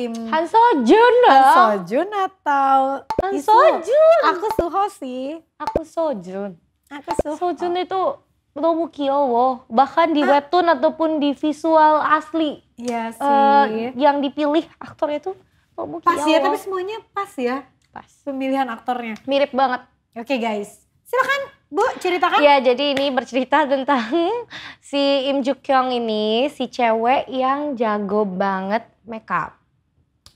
tim Han Sojun Jun Han Sojun atau Han So Sojun. Aku Suho sih. Aku Sojun. Aku Suho. Sojun itu romo Kiyowo. Bahkan di ah. webtoon ataupun di visual asli. Iya eh, sih. Uh, yang dipilih aktornya itu Nobu Pas ya, tapi semuanya pas ya. Pas. Pemilihan aktornya. Mirip banget. Oke okay, guys. Silakan Bu, ceritakan. Ya, jadi ini bercerita tentang si Im Juk Kyung ini, si cewek yang jago banget makeup.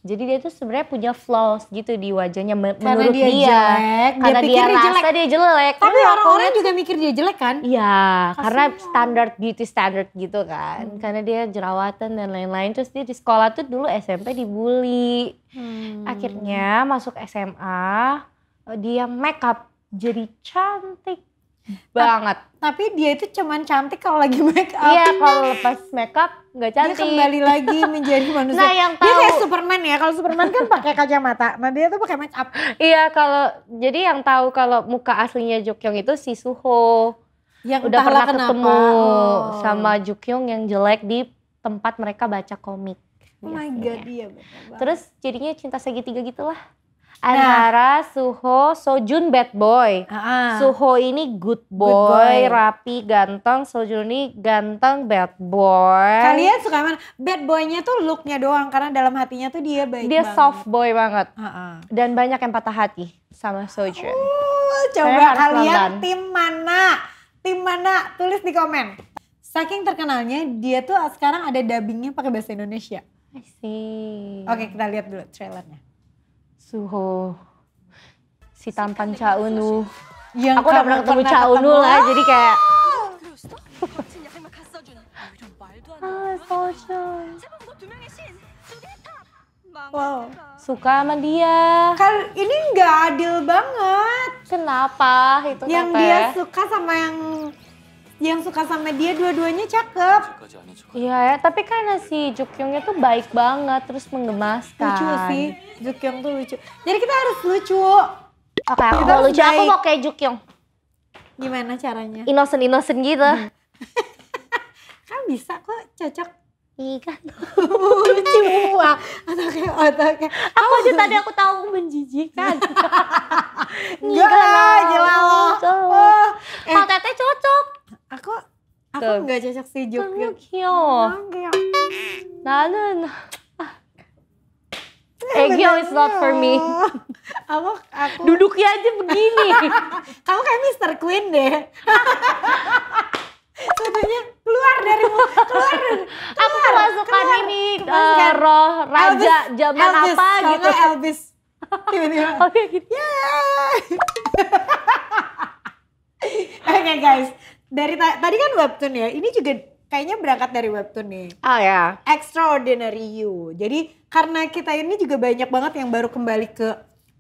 Jadi dia tuh sebenarnya punya flaws gitu di wajahnya karena menurut dia. dia jelek, karena dia, dia, rasa jelek. dia jelek. Tapi orang-orang juga mikir dia jelek kan? Iya, karena standar beauty standard gitu kan. Hmm. Karena dia jerawatan dan lain-lain. Terus dia di sekolah tuh dulu SMP dibully. Hmm. Akhirnya masuk SMA eh, dia make up jadi cantik banget. Tapi dia itu cuman cantik kalau lagi make up. Iya, kalau lepas make up nggak cantik. Dia kembali lagi menjadi manusia. Nah, yang tahu, dia kayak Superman ya. Kalau Superman kan pakai kacamata. Nah, dia tuh pakai make up. Iya, kalau jadi yang tahu kalau muka aslinya Jokyong itu si Suho. Yang udah pernah kenapa. ketemu oh. sama Jokyong yang jelek di tempat mereka baca komik. Oh my god, iya Terus jadinya cinta segitiga gitulah. Nah. antara nah. Suho Sojun bad boy. Uh-uh. Suho ini good boy, good boy, rapi, ganteng. Sojun ini ganteng bad boy. Kalian suka mana? Bad boynya tuh looknya doang karena dalam hatinya tuh dia baik. Dia banget. soft boy banget. Uh-uh. Dan banyak yang patah hati sama Sojun. Uh, coba kalian London. tim mana? Tim mana? Tulis di komen. Saking terkenalnya dia tuh sekarang ada dubbingnya pakai bahasa Indonesia. I see. Oke kita lihat dulu trailernya. Suho. Si tampan Cha Yang aku udah pernah ketemu Cha lah, jadi kayak Wow. Suka sama dia. Kan ini nggak adil banget. Kenapa itu Yang tete? dia ya? suka sama yang yang suka sama dia dua-duanya cakep. Iya ya, tapi karena si Jukyungnya tuh baik banget, terus menggemaskan. Lucu sih, Jukyung tuh lucu. Jadi kita harus lucu. Oke, okay, aku mau lucu, baik. aku mau kayak Jukyung. Gimana caranya? Innocent-innocent gitu. Hmm. kan bisa kok, cocok ikan lucu buah otaknya otaknya aku aja oh. tadi aku tahu menjijikan enggak lah gila loh oh, eh. cocok Aku aku nggak cocok si Jukyo. Jukyo. Nanen. Ah. Eh, Egyo is not for me. Aku, aku... Duduknya aja begini. Kamu kayak Mr. Queen deh. Sebenarnya keluar dari keluar, keluar Aku kemasukan ini uh, roh raja Elvis, zaman Elvis, apa gitu. Elvis. Tiba-tiba. Oke gitu. Yeah. Oke guys, dari ta tadi kan webtoon ya, ini juga kayaknya berangkat dari webtoon nih. Oh ya. Yeah. Extraordinary You. Jadi karena kita ini juga banyak banget yang baru kembali ke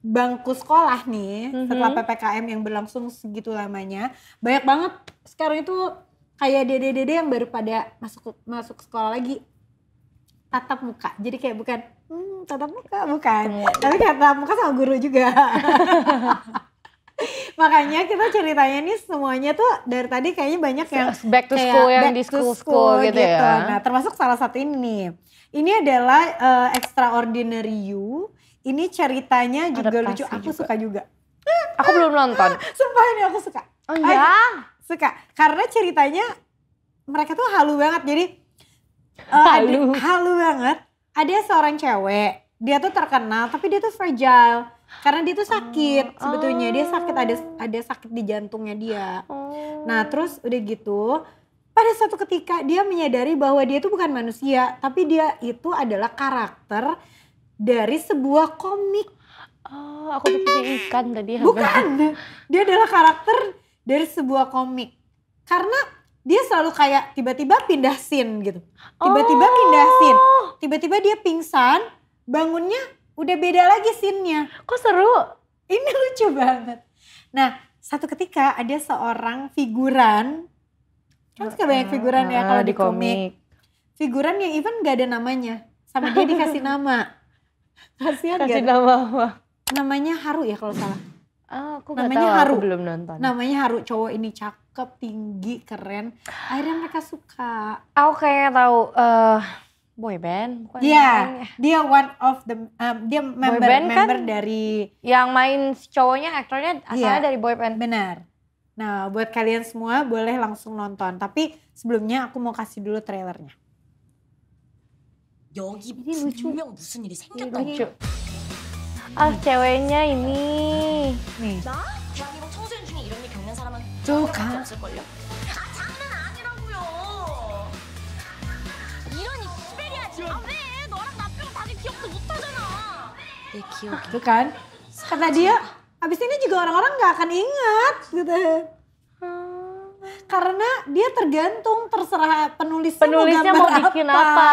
bangku sekolah nih mm -hmm. setelah PPKM yang berlangsung segitu lamanya. Banyak banget sekarang itu kayak dede-dede yang baru pada masuk masuk sekolah lagi tatap muka. Jadi kayak bukan hmm, tatap muka bukan, iya. tapi kayak tatap muka sama guru juga. Makanya kita ceritanya nih semuanya tuh dari tadi kayaknya banyak yang back to school yang di school, school, school gitu, gitu ya. Nah, termasuk salah satu ini Ini adalah uh, Extraordinary You. Ini ceritanya juga Adaptasi lucu. Aku suka juga. Aku belum nonton. Sumpah ini aku suka. Oh iya? suka. Karena ceritanya mereka tuh halu banget. Jadi uh, halu. Ada, halu banget. Ada seorang cewek. Dia tuh terkenal tapi dia tuh fragile karena dia tuh sakit oh. sebetulnya dia sakit ada ada sakit di jantungnya dia oh. nah terus udah gitu pada suatu ketika dia menyadari bahwa dia itu bukan manusia tapi dia itu adalah karakter dari sebuah komik oh aku pikir ikan tadi bukan dia adalah karakter dari sebuah komik karena dia selalu kayak tiba-tiba pindah scene gitu tiba-tiba oh. pindah scene oh. tiba-tiba dia pingsan bangunnya udah beda lagi sinnya. Kok seru? Ini lucu banget. Nah, satu ketika ada seorang figuran, kan suka banyak figuran ya ah, kalau di, komik. Figuran yang even gak ada namanya, sama dia dikasih nama. Kasihan Kasih gak? nama apa? Namanya Haru ya kalau salah. Ah, aku namanya tahu, Haru. Aku belum nonton. Namanya Haru, cowok ini cakep, tinggi, keren. Akhirnya mereka suka. Aku kayaknya tahu. Uh, boyband bukan yeah, ya. dia one of the um, dia member band kan member kan dari yang main cowoknya aktornya asalnya yeah, dari boyband benar nah buat kalian semua boleh langsung nonton tapi sebelumnya aku mau kasih dulu trailernya Yogi ini lucu lucu ah ceweknya ini nih nah, tuh kan Hekyo itu kan. Kata dia, abis ini juga orang-orang nggak akan ingat gitu. Karena dia tergantung terserah penulis penulisnya mau, mau bikin apa. apa.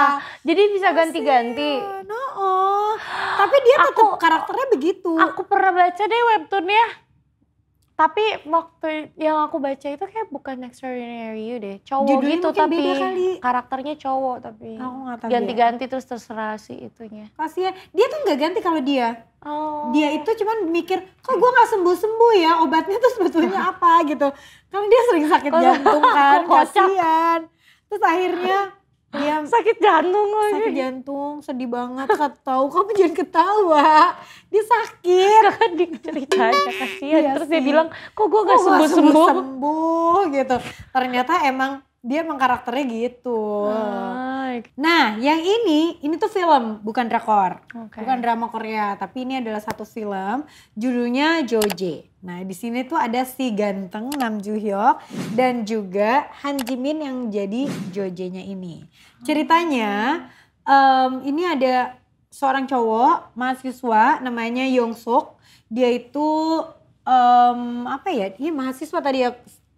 Jadi bisa ganti-ganti. No, oh. Tapi dia tetap karakternya begitu. Aku pernah baca deh webtoonnya tapi waktu yang aku baca itu kayak bukan extraordinary you deh, cowok Judulnya gitu tapi beda kali. karakternya cowok tapi ganti-ganti terus terserah si itunya. Kasian, ya. dia tuh nggak ganti kalau dia. Oh. Dia itu cuman mikir, kok gue nggak sembuh-sembuh ya, obatnya tuh sebetulnya apa gitu. kan dia sering sakit jantung kan, kasihan. Terus akhirnya dia sakit jantung lagi sakit jantung sedih banget tahu kamu jangan ketawa dia sakit kan diceritain kasihan iya terus sih. dia bilang kok gue gak sembuh sembuh sembuh gitu ternyata emang dia emang karakternya gitu ah Menarik. Nah, yang ini ini tuh film, bukan drakor. Okay. Bukan drama Korea, tapi ini adalah satu film judulnya Joje. Nah, di sini tuh ada si ganteng Nam Joo Hyuk dan juga Han Ji Min yang jadi Joje-nya ini. Ceritanya um, ini ada seorang cowok mahasiswa namanya Yong Suk. Dia itu um, apa ya? Dia mahasiswa tadi ya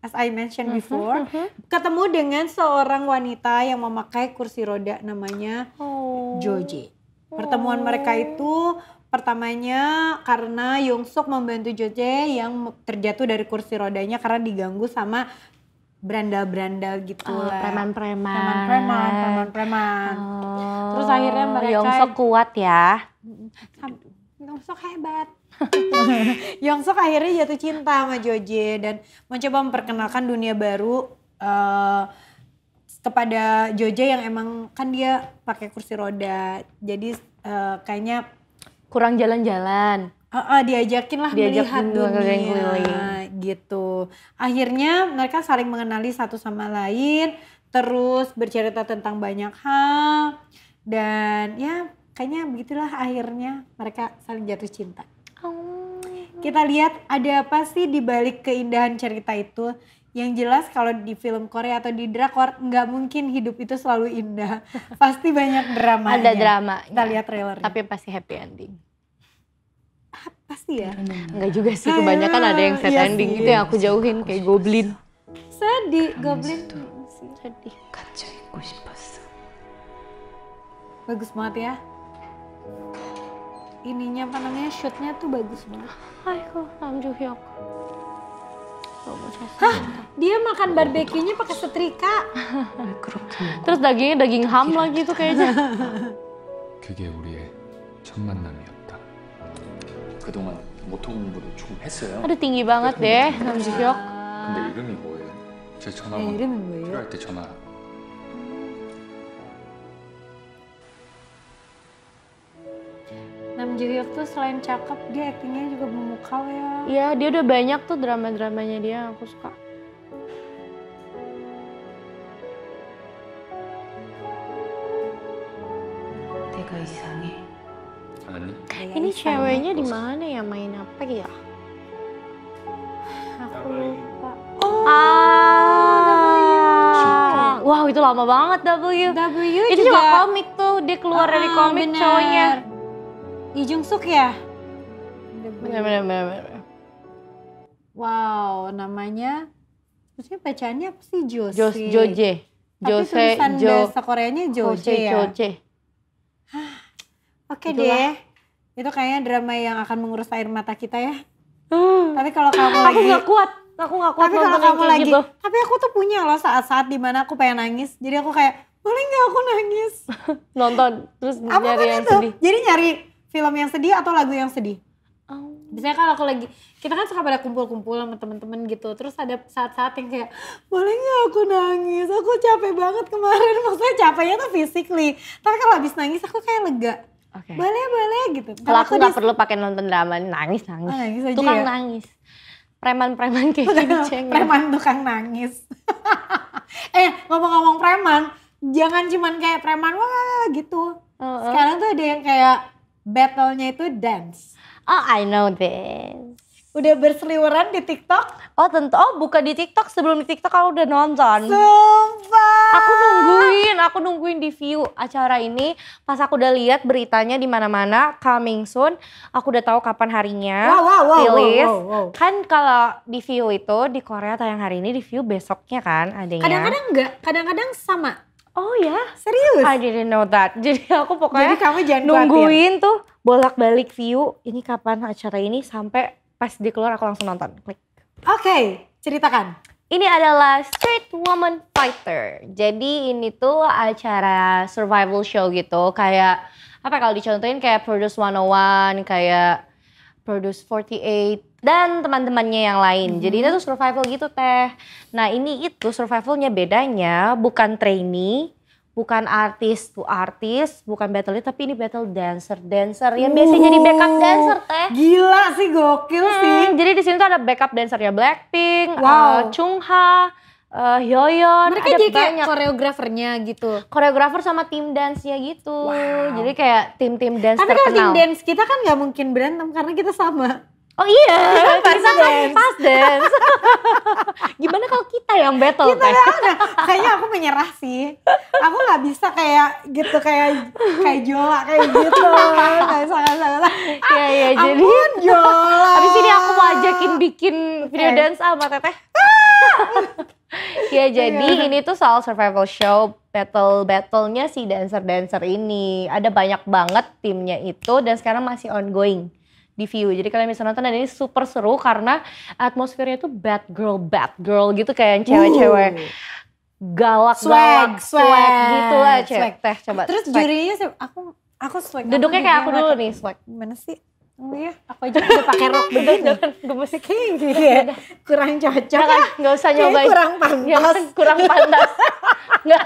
as I mentioned mm-hmm, before, mm -hmm. ketemu dengan seorang wanita yang memakai kursi roda namanya oh. Joji. Pertemuan oh. mereka itu pertamanya karena Suk membantu Joji yang terjatuh dari kursi rodanya karena diganggu sama berandal-berandal gitu oh, lah. Preman-preman. Preman-preman, Oh. Terus akhirnya mereka Suk kuat ya. Suk hebat Yongsuk akhirnya jatuh cinta sama Joje dan mencoba memperkenalkan dunia baru uh, kepada Joje yang emang kan dia pakai kursi roda. Jadi uh, kayaknya kurang jalan-jalan. Uh, uh, diajakin lah diajakin melihat dunia gitu. Akhirnya mereka saling mengenali satu sama lain, terus bercerita tentang banyak hal dan ya kayaknya begitulah akhirnya mereka saling jatuh cinta kita lihat ada apa sih di balik keindahan cerita itu yang jelas kalau di film Korea atau di drakor nggak mungkin hidup itu selalu indah pasti banyak drama ada drama kita iya. lihat trailer tapi pasti happy ending pasti ya nggak juga sih kebanyakan ada yang sad iya ending sih. gitu yang aku jauhin kayak iya. goblin sedih goblin tuh sedih bagus banget ya ininya apa namanya shootnya tuh bagus banget. Hai Nam Joo Hyuk. Hah, dia makan barbekyunya pakai setrika. Terus dagingnya daging ham lagi tuh kayaknya. 그게 우리의 첫 만남이었다. 그동안 했어요. tinggi banget deh Nam Joo Hyuk. 근데 이름이 뭐예요? 제 전화번호 필요할 때 전화 Ji tuh selain cakep, dia aktingnya juga memukau ya. Iya, dia udah banyak tuh drama-dramanya dia yang aku suka. Tega isangnya. Ini ceweknya di mana ya main apa ya? Aku lupa. Oh. Ah, wow, itu lama banget W. W itu juga, juga komik tuh, dia keluar ah, dari komik bener. cowoknya. Ijung Jung Suk ya? bener, bener. Wow, namanya maksudnya bacaannya apa sih Jose? Jo Joje. Jose, Tapi tulisan jo, bahasa Koreanya Jose, ya? Oke okay deh. Itu kayaknya drama yang akan mengurus air mata kita ya. Hmm. Tapi kalau kamu lagi... Aku gak kuat. Aku gak kuat Tapi kalau kamu lagi... Gitu. Tapi aku tuh punya loh saat-saat dimana aku pengen nangis. Jadi aku kayak, boleh nggak aku nangis? Nonton. Terus nyari kan yang itu. sedih. Jadi nyari Film yang sedih atau lagu yang sedih? Oh. Biasanya kalau aku lagi, kita kan suka pada kumpul-kumpul sama temen-temen gitu. Terus ada saat-saat yang kayak, boleh gak aku nangis? Aku capek banget kemarin. Maksudnya capeknya tuh physically. Tapi kalau habis nangis aku kayak lega. Okay. Boleh, boleh gitu. Kalau aku nggak perlu pakai nonton drama, nangis-nangis. Ah, oh, nangis aja Tukang ya? nangis. Preman-preman kayak gini ceng. Preman tukang nangis. eh, ngomong-ngomong preman, jangan cuman kayak preman, wah gitu. Uh -uh. Sekarang tuh ada yang kayak battle itu dance. Oh, I know this. Udah berseliweran di TikTok? Oh tentu, oh buka di TikTok sebelum di TikTok aku udah nonton. Sumpah. Aku nungguin, aku nungguin di view acara ini. Pas aku udah lihat beritanya di mana-mana, coming soon. Aku udah tahu kapan harinya. Wow, wow, wow, rilis. Wow, wow, wow. Kan kalau di view itu di Korea tayang hari ini, di view besoknya kan adanya. Kadang-kadang enggak, kadang-kadang sama Oh ya? Serius? I didn't know that. Jadi aku pokoknya Jadi kamu jangan nungguin khawatir. tuh bolak-balik view ini kapan acara ini sampai pas dikeluar aku langsung nonton. Klik. Oke, okay, ceritakan. Ini adalah Straight Woman Fighter. Jadi ini tuh acara survival show gitu kayak apa ya, kalau dicontohin kayak Produce 101 kayak Produce 48 dan teman-temannya yang lain. Hmm. Jadi itu tuh survival gitu teh. Nah ini itu survivalnya bedanya bukan trainee, bukan artis tuh artis, bukan battle tapi ini battle dancer dancer yang biasanya jadi backup dancer teh. Gila sih gokil hmm, sih. Jadi di sini tuh ada backup dancernya Blackpink, wow. uh, Chungha, Ha, uh, Hyoyeon mereka ada jadi banyak. kayak koreografernya gitu koreografer sama tim dance nya gitu wow. jadi kayak tim tim dance tapi terkenal. kalau tim dance kita kan nggak mungkin berantem karena kita sama Oh iya, kita pas kita dance. pas dance. Gimana kalau kita yang battle? Kita kan? ada. Kayaknya aku menyerah sih. Aku nggak bisa kayak gitu kayak kayak Jola kayak gitu. kayak salah Iya iya ah, jadi. Jola. Abis ini aku mau ajakin bikin video okay. dance sama Teteh. Ah! ya iya. jadi yeah. ini tuh soal survival show battle battlenya si dancer dancer ini ada banyak banget timnya itu dan sekarang masih ongoing di view jadi kalian bisa nonton dan ini super seru karena atmosfernya tuh bad girl bad girl gitu kayak cewek-cewek uh. galak swag, galak swag, swag gitu lah cewek teh coba terus swag. jurinya aku aku swag duduknya kayak ya, aku dulu nih swag mana sih Oh iya, aku aja udah pakai rok begitu. Gemes kayak ya. Kurang cocok. Nggak, ya. Gak usah nyobain. kurang pantas. kurang pantas.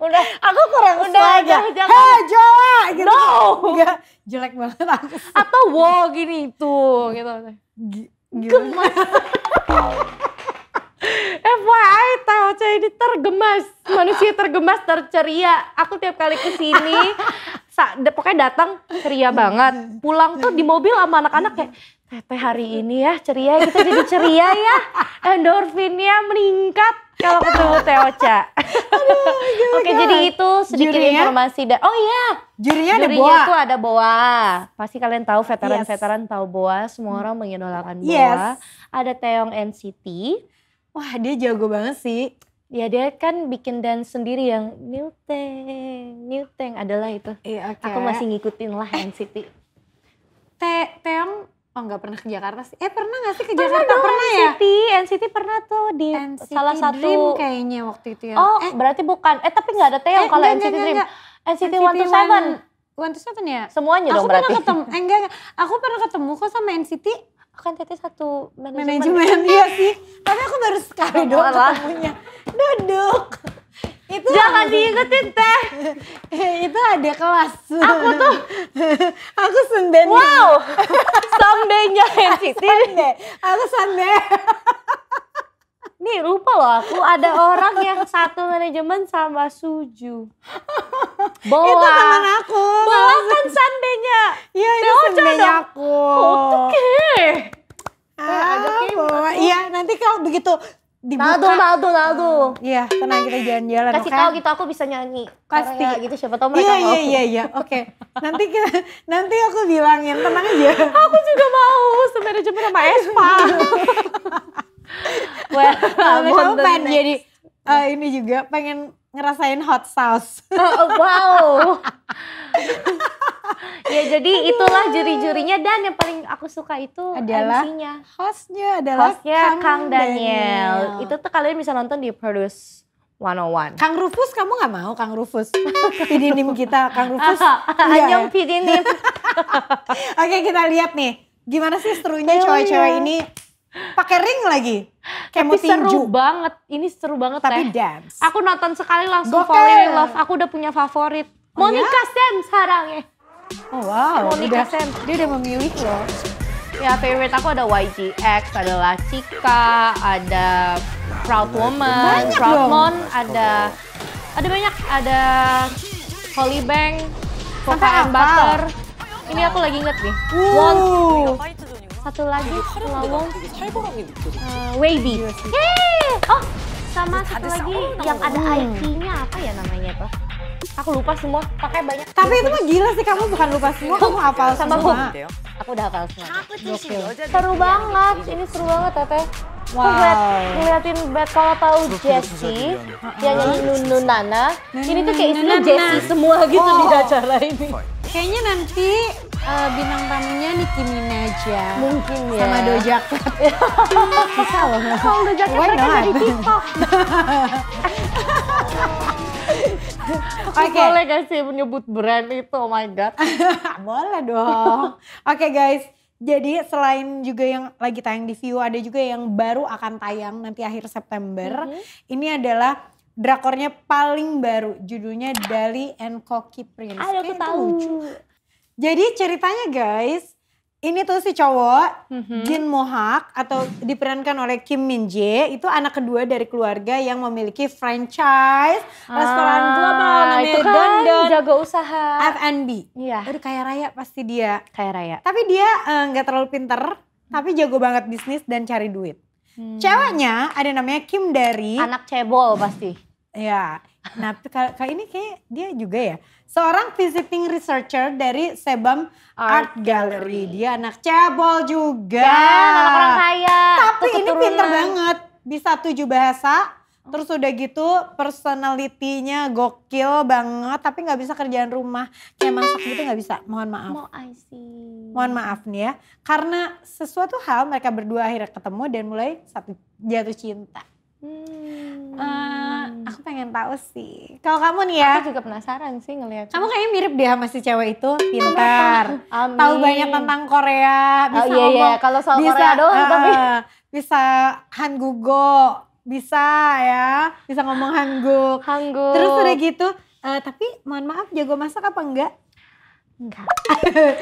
Udah. Aku kurang udah aja. Hei Joa gitu. No. Enggak, jelek banget aku. Atau wow gini tuh gitu. G FYI TOC ini tergemas, manusia tergemas, terceria. Aku tiap kali kesini, sini pokoknya datang ceria banget. Pulang tuh di mobil sama anak-anak kayak Tete hari ini ya ceria, ya, kita jadi ceria ya. Endorfinnya meningkat kalau ketemu Teoca. Aduh, Oke, jadi itu sedikit jurinya, informasi. Da oh iya, jurinya, ada boa. tuh ada boa. Pasti kalian tahu veteran-veteran yes. tahu boa, semua orang mengidolakan boa. Yes. Ada Teong NCT Wah dia jago banget sih. Ya dia kan bikin dance sendiri yang New Tank, New Tank adalah itu. Iya, okay. Aku masih ngikutin lah NCT. Eh, Te Teong Oh nggak pernah ke Jakarta sih. Eh pernah nggak sih ke pernah Jakarta? Dong, pernah NCT, ya? NCT, NCT pernah tuh di NCT salah satu. Dream kayaknya waktu itu ya. Oh eh. berarti bukan. Eh tapi nggak ada Teong eh, kalau NCT enggak, Dream. Enggak. NCT, NCT One to Seven. One to Seven ya? Semuanya aku dong berarti. Aku pernah ketemu, eh, enggak, enggak. Aku pernah ketemu kok sama NCT kan Tete satu manajemen. Manajemen iya sih. Tapi aku baru sekali doang ketemunya. Duduk. Itu Jangan ada, diingetin Teh. itu ada kelas. Aku tuh aku senden. Wow. someday NCT. Aku Sunday. Nih lupa loh aku ada orang yang satu manajemen sama Suju. Bola. Itu teman aku. Bola kan sandenya. Iya itu sandenya aku. Oke. Ah, Iya nanti kalau begitu dibuka. Tahu tahu tahu Iya tenang kita jalan-jalan. Kasih okay? tahu gitu aku bisa nyanyi. Pasti. Karena gitu siapa tahu mereka iya, iya, mau. iya iya iya. Oke. Nanti kita, nanti aku bilangin tenang aja. aku juga mau manajemen sama Espa. well, nah, kamu pengen jadi uh, ini juga pengen ngerasain hot sauce. Oh, oh, wow. ya jadi itulah juri-jurinya dan yang paling aku suka itu adalah MC-nya. Hostnya adalah hostnya Kang, Kang Daniel. Daniel. Itu tuh kalian bisa nonton di Produce 101. Kang Rufus kamu gak mau Kang Rufus? pidinim kita Kang Rufus. Iya, Anjong ya. pidinim. Oke kita lihat nih gimana sih serunya oh, cewek-cewek iya. ini pakai ring lagi. Kayak Tapi seru tinju. banget. Ini seru banget Tapi teh. dance. Aku nonton sekali langsung Gokel. fall in love. Aku udah punya favorit. Oh, Monica ya? Sam sekarang ya. Oh wow. Monica udah, Sam. Dia udah memilih loh. Ya favorite aku ada YGX, ada La Chica, ada Proud Woman, Proud Mon, ada ada banyak, ada Holy Bank, Coca and Butter. Ini aku lagi inget nih. Wow. Satu lagi lawong uh, wavy. Yeay! Iya oh, sama satu lagi yang ada IP-nya apa ya namanya tuh? Aku lupa semua, pakai banyak. Tapi itu mah gila sih kamu bukan lupa semua, kamu hafal sama semua. Aku udah hafal semua. Seru iya, banget, ini seru banget Teteh. Wow. Aku ngeliatin bet kalau tahu Jessie yang nyanyi Nunu Nana, ini tuh kayak isinya Jessie semua gitu di oh. acara ini. Kayaknya nanti uh, bintang tamunya Nicki Minaj ya. Mungkin ya. Sama Doja Cat. Bisa loh. Kalau Doja Cat mereka jadi TikTok. Okay. Boleh gak sih menyebut brand itu? Oh my God. Boleh dong. Oke okay, guys. Jadi selain juga yang lagi tayang di View, ada juga yang baru akan tayang nanti akhir September. Mm -hmm. Ini adalah drakornya paling baru, judulnya Dali and Koki Prince. Aduh, aku tahu. Lucu. Jadi ceritanya guys, ini tuh si cowok mm-hmm. Jin Mohak atau diperankan oleh Kim Min Jae itu anak kedua dari keluarga yang memiliki franchise ah, restoran global namanya itu kan Don jago usaha F&B. Iya. Aduh kaya raya pasti dia. Kaya raya. Tapi dia eh, nggak uh, terlalu pinter, tapi jago banget bisnis dan cari duit. Hmm. Ceweknya ada namanya Kim dari anak cebol pasti Ya, nah kali ini kayak dia juga ya seorang visiting researcher dari Sebam Art, Art Gallery. Gallery. Dia anak cebol juga. Ya, anak orang kaya. Tapi ini pinter banget, bisa tujuh bahasa. Terus udah gitu personalitinya gokil banget tapi nggak bisa kerjaan rumah. Kayak masak gitu nggak bisa, mohon maaf. Mau I see. Mohon maaf nih ya. Karena sesuatu hal mereka berdua akhirnya ketemu dan mulai satu jatuh cinta. Hmm. Uh, aku pengen tahu sih. Kalau kamu nih ya. Aku juga penasaran sih ngelihat. Kamu kayaknya mirip deh sama si cewek itu, pintar. Amin. Tahu banyak tentang Korea, oh, bisa oh, iya, ngomong, iya. Kalau soal bisa, Korea doang uh, tapi bisa Hangugo, bisa ya, bisa ngomong Hanguk. Hanguk. Terus udah gitu, uh, tapi mohon maaf jago masak apa enggak? Enggak.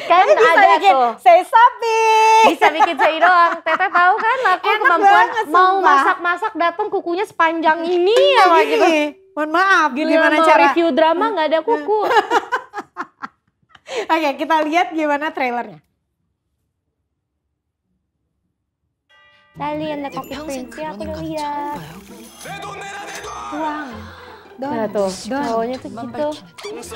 kan ada bikin tuh. Saya sapi. Bisa bikin saya doang. Tete tahu kan aku Enak kemampuan mau masak-masak datang kukunya sepanjang ini ya gitu. Mohon maaf, Gila, gimana mau cara? review drama nggak ada kuku. Oke, kita lihat gimana trailernya. Tadi yang ada aku lihat. Wow. Don. Nah tuh, cowoknya tuh gitu.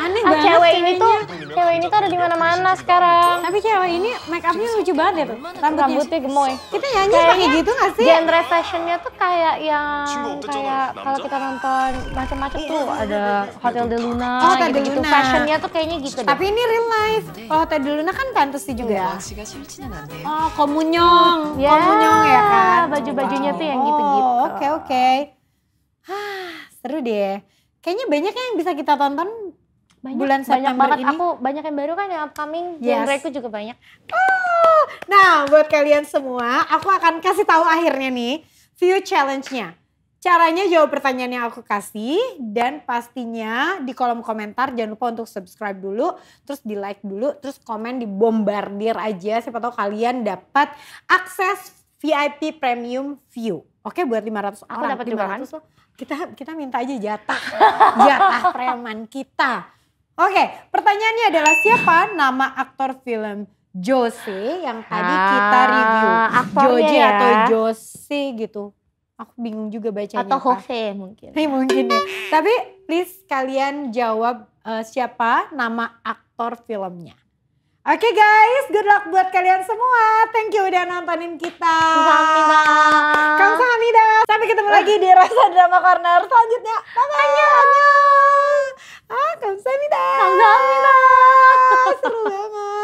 Aneh ah, cewek ini tuh, cewek ini tuh ada di mana-mana sekarang. Tapi cewek ini make upnya lucu banget ya tuh. Rambutnya, Rambutnya gemoy. Kita nyanyi kayak gitu gak sih? Genre fashionnya tuh kayak yang kayak kalau kita nonton macam-macam tuh ada Hotel de Luna oh, Hotel gitu, Luna. Fashionnya tuh kayaknya gitu deh. Tapi ini real life. Oh, Hotel de Luna kan fantasy juga. Ya. Iya, ya. Oh, komunyong. Yeah. Komunyong ya kan. Baju-bajunya tuh yang gitu-gitu. Oh, oke, oke. Okay, Hah, seru deh kayaknya banyak yang bisa kita tonton banyak, bulan September banyak banget. ini. Aku banyak yang baru kan yang upcoming, yes. genre juga banyak. Oh, nah buat kalian semua, aku akan kasih tahu akhirnya nih view challenge-nya. Caranya jawab pertanyaan yang aku kasih dan pastinya di kolom komentar jangan lupa untuk subscribe dulu, terus di like dulu, terus komen di bombardir aja siapa tahu kalian dapat akses VIP premium view. Oke buat 500 orang. Aku dapat 500 juga kan? Kita kita minta aja jatah. jatah preman kita. Oke, pertanyaannya adalah siapa nama aktor film Jose yang tadi ah, kita review? Jose ya. atau Jose gitu. Aku bingung juga bacanya. Atau Jose mungkin. Hey, mungkin ya. Tapi please kalian jawab uh, siapa nama aktor filmnya. Oke okay guys, good luck buat kalian semua. Thank you udah nontonin kita. Kamsahamnida. Kamsahamnida. Sampai ketemu eh. lagi di Rasa Drama Corner selanjutnya. Bye bye. ayo. Ah, kamsahamnida. Kamsahamnida. Seru banget.